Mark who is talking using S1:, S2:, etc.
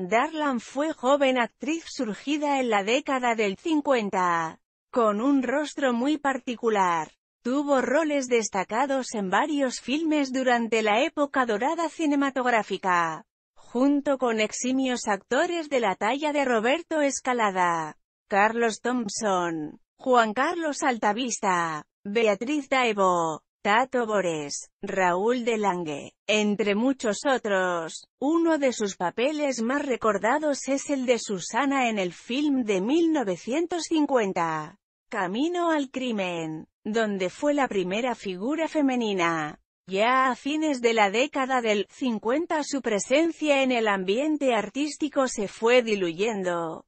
S1: Darlan fue joven actriz surgida en la década del 50, con un rostro muy particular. Tuvo roles destacados en varios filmes durante la época dorada cinematográfica, junto con eximios actores de la talla de Roberto Escalada, Carlos Thompson, Juan Carlos Altavista, Beatriz Daevo, Tato Bores, Raúl de entre muchos otros. Uno de sus papeles más recordados es el de Susana en el film de 1950, Camino al Crimen, donde fue la primera figura femenina. Ya a fines de la década del 50 su presencia en el ambiente artístico se fue diluyendo,